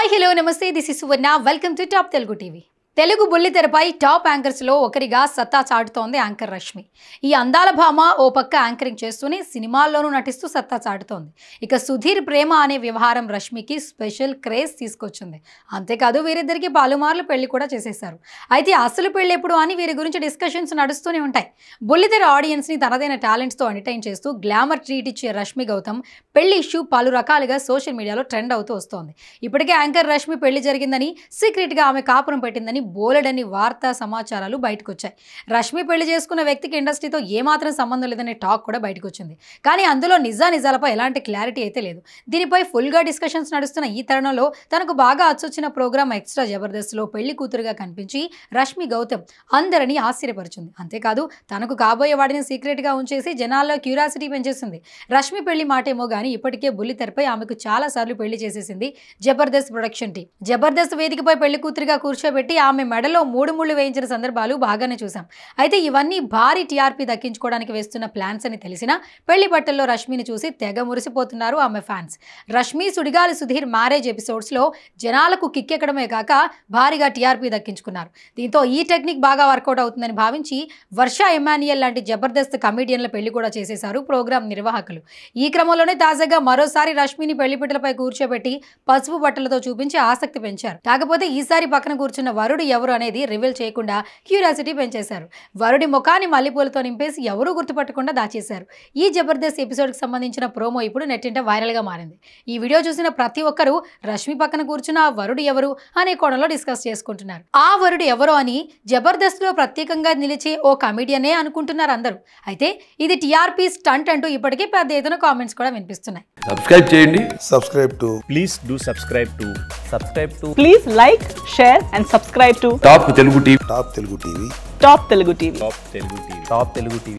Hi, hello, namaste. This is Suvanna. Welcome to Top Telugu TV. తెలుగు బుల్లితెరపై top యాంకర్స్లో ఒకరిగా సత్తా చాటుతోంది యాంకర్ రష్మి ఈ అందాల భామ ఓ పక్క యాంకరింగ్ చేస్తూనే సినిమాల్లోనూ నటిస్తూ సత్తా చాటుతోంది ఇక సుధీర్ ప్రేమ అనే వ్యవహారం రష్మికి స్పెషల్ క్రేజ్ తీసుకొచ్చింది అంతేకాదు వీరిద్దరికి పలుమార్లు పెళ్లి కూడా చేసేశారు అయితే అసలు పెళ్లి ఎప్పుడు అని వీరి గురించి డిస్కషన్స్ నడుస్తూనే ఉంటాయి బుల్లితెర ఆడియన్స్ని తనదైన టాలెంట్స్తో ఎంటర్టైన్ చేస్తూ గ్లామర్ ట్రీట్ ఇచ్చే రష్మి గౌతమ్ పెళ్లి ఇష్యూ పలు రకాలుగా సోషల్ మీడియాలో ట్రెండ్ అవుతూ వస్తోంది ఇప్పటికే యాంకర్ రష్మి పెళ్లి జరిగిందని సీక్రెట్గా ఆమె కాపురం పెట్టిందని బోలెడని వార్తా సమాచారాలు బయటకు వచ్చాయి రష్మి పెళ్లి చేసుకున్న వ్యక్తికి ఇండస్ట్రీతో ఏమాత్రం సంబంధం లేదనే టాక్ కూడా బయటకు వచ్చింది కానీ అందులో నిజా నిజాలపై ఎలాంటి క్లారిటీ అయితే లేదు దీనిపై ఫుల్గా డిస్కషన్స్ నడుస్తున్న ఈ తరుణంలో తనకు బాగా అచ్చొచ్చిన ప్రోగ్రామ్ ఎక్స్ట్రా జబర్దస్త్లో పెళ్లి కూతురుగా కనిపించి రష్మి గౌతమ్ అందరినీ ఆశ్చర్యపరిచింది అంతేకాదు తనకు కాబోయే వాడిని సీక్రెట్గా ఉంచేసి జనాల్లో క్యూరాసిటీ పెంచేసింది రష్మి పెళ్లి మాటేమో కానీ ఇప్పటికే బుల్లితెరపై ఆమెకు చాలాసార్లు పెళ్లి చేసేసింది జబర్దస్త్ ప్రొడక్షన్ టీ జబర్దస్త్ వేదికపై పెళ్లి కూతురుగా కూర్చోబెట్టి ఆమె ఆమె మెడలో మూడు ముళ్ళు వేయించిన సందర్భాలు బాగానే చూసాం అయితే ఇవన్నీ భారీ టీఆర్పీ దక్కించుకోవడానికి వేస్తున్న ప్లాన్స్ అని తెలిసిన పెళ్లి బట్టల్లో రష్మిని చూసి తెగ మురిసిపోతున్నారు ఆమె ఫ్యాన్స్ రష్మి సుడిగాలి సుధీర్ మ్యారేజ్ ఎపిసోడ్స్లో జనాలకు కిక్కెక్కడమే కాక భారీగా టీఆర్పీ దక్కించుకున్నారు దీంతో ఈ టెక్నిక్ బాగా వర్కౌట్ అవుతుందని భావించి వర్ష ఎమాన్యుయల్ లాంటి జబర్దస్త్ కమీడియన్ల పెళ్లి కూడా చేసేశారు ప్రోగ్రాం నిర్వాహకులు ఈ క్రమంలోనే తాజాగా మరోసారి రష్మిని పెళ్లిపిట్టలపై కూర్చోబెట్టి పసుపు బట్టలతో చూపించి ఆసక్తి పెంచారు కాకపోతే ఈసారి పక్కన కూర్చున్న వరుణ్ వరుడు ఎవరు అనేది రివీల్ చేయకుండా క్యూరియాసిటీ పెంచేశారు వరుడి ముఖాన్ని మల్లెపూలతో నింపేసి ఎవరూ గుర్తుపట్టకుండా దాచేశారు ఈ జబర్దస్త్ ఎపిసోడ్కి సంబంధించిన ప్రోమో ఇప్పుడు నెట్టింట వైరల్గా మారింది ఈ వీడియో చూసిన ప్రతి ఒక్కరూ రష్మి పక్కన కూర్చున్న ఆ వరుడు ఎవరు అనే కోణంలో డిస్కస్ చేసుకుంటున్నారు ఆ వరుడు ఎవరు అని జబర్దస్త్లో ప్రత్యేకంగా నిలిచే ఓ కమెడియనే అనుకుంటున్నారు అందరూ అయితే ఇది టీఆర్పీ స్టంట్ అంటూ ఇప్పటికే పెద్ద ఎత్తున కామెంట్స్ కూడా వినిపిస్తున్నాయి సబ్స్క్రైబ్ చేయండి subscribe to please do subscribe to subscribe to please like share and subscribe subscribe to top Telugu TV top Telugu TV top Telugu TV top Telugu TV top Telugu TV